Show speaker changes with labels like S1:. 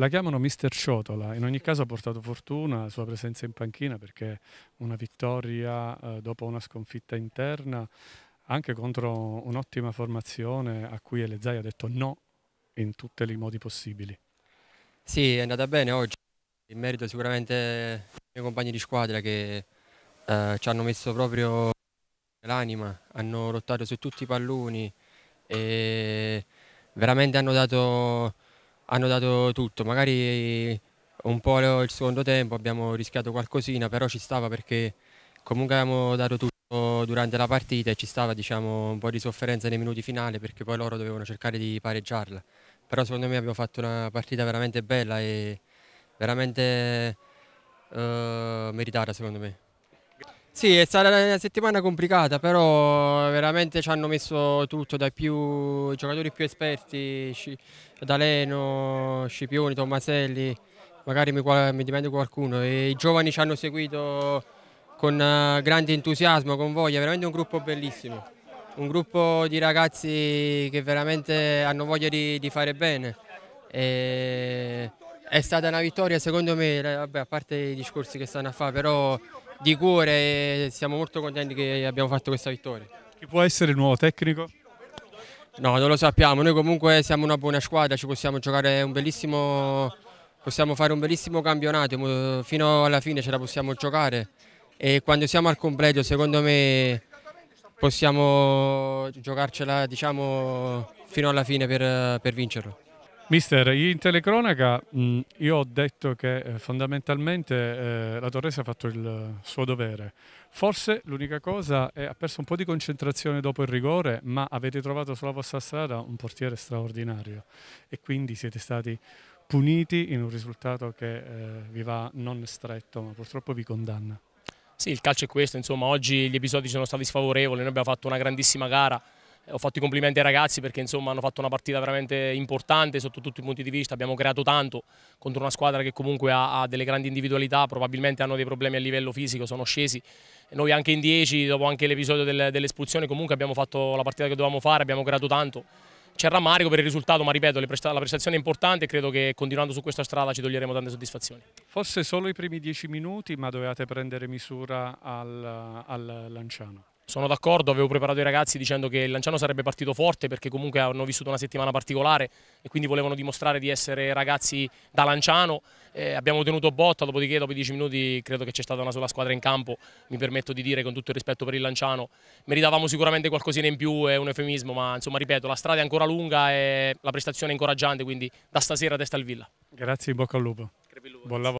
S1: La chiamano Mister Ciotola, in ogni caso ha portato fortuna la sua presenza in panchina perché una vittoria eh, dopo una sconfitta interna anche contro un'ottima formazione a cui Elezai ha detto no in tutti i modi possibili.
S2: Sì, è andata bene oggi, in merito sicuramente ai miei compagni di squadra che eh, ci hanno messo proprio l'anima, hanno lottato su tutti i palloni e veramente hanno dato hanno dato tutto, magari un po' il secondo tempo abbiamo rischiato qualcosina, però ci stava perché comunque abbiamo dato tutto durante la partita e ci stava diciamo, un po' di sofferenza nei minuti finali perché poi loro dovevano cercare di pareggiarla. Però secondo me abbiamo fatto una partita veramente bella e veramente eh, meritata secondo me. Sì, è stata una settimana complicata, però veramente ci hanno messo tutto, dai più, giocatori più esperti, D'Aleno, Scipioni, Tommaselli, magari mi, mi dimentico qualcuno. E I giovani ci hanno seguito con eh, grande entusiasmo, con voglia, veramente un gruppo bellissimo. Un gruppo di ragazzi che veramente hanno voglia di, di fare bene. E è stata una vittoria, secondo me, vabbè, a parte i discorsi che stanno a fare, però di cuore e siamo molto contenti che abbiamo fatto questa vittoria.
S1: Chi può essere il nuovo tecnico?
S2: No, non lo sappiamo, noi comunque siamo una buona squadra, ci possiamo giocare un bellissimo, possiamo fare un bellissimo campionato, fino alla fine ce la possiamo giocare e quando siamo al completo secondo me possiamo giocarcela diciamo, fino alla fine per, per vincerlo. Mister, in telecronaca
S1: mh, mm, io ho detto che eh, fondamentalmente eh, la Torrese ha fatto il eh, suo dovere. Forse l'unica cosa è ha perso un po' di concentrazione dopo il rigore, ma avete trovato sulla vostra strada un portiere straordinario e quindi siete stati puniti in un risultato che eh, vi va non stretto, ma purtroppo vi condanna.
S3: Sì, il calcio è questo, insomma, oggi gli episodi sono stati sfavorevoli, noi abbiamo fatto una grandissima gara ho fatto i complimenti ai ragazzi perché insomma hanno fatto una partita veramente importante sotto tutti i punti di vista, abbiamo creato tanto contro una squadra che comunque ha, ha delle grandi individualità, probabilmente hanno dei problemi a livello fisico, sono scesi, noi anche in 10 dopo anche l'episodio dell'espulsione comunque abbiamo fatto la partita che dovevamo fare, abbiamo creato tanto. C'è rammarico per il risultato, ma ripeto, la prestazione è importante e credo che continuando su questa strada ci toglieremo tante soddisfazioni.
S1: Forse solo i primi 10 minuti, ma dovevate prendere misura
S3: al, al Lanciano. Sono d'accordo, avevo preparato i ragazzi dicendo che il Lanciano sarebbe partito forte perché comunque hanno vissuto una settimana particolare e quindi volevano dimostrare di essere ragazzi da Lanciano. Eh, abbiamo tenuto botta, dopodiché dopo dieci minuti credo che c'è stata una sola squadra in campo, mi permetto di dire con tutto il rispetto per il Lanciano. Meritavamo sicuramente qualcosina in più, è un eufemismo, ma insomma ripeto, la strada è ancora lunga e la prestazione è incoraggiante, quindi da stasera testa al Villa.
S1: Grazie, bocca al lupo. Buon lavoro.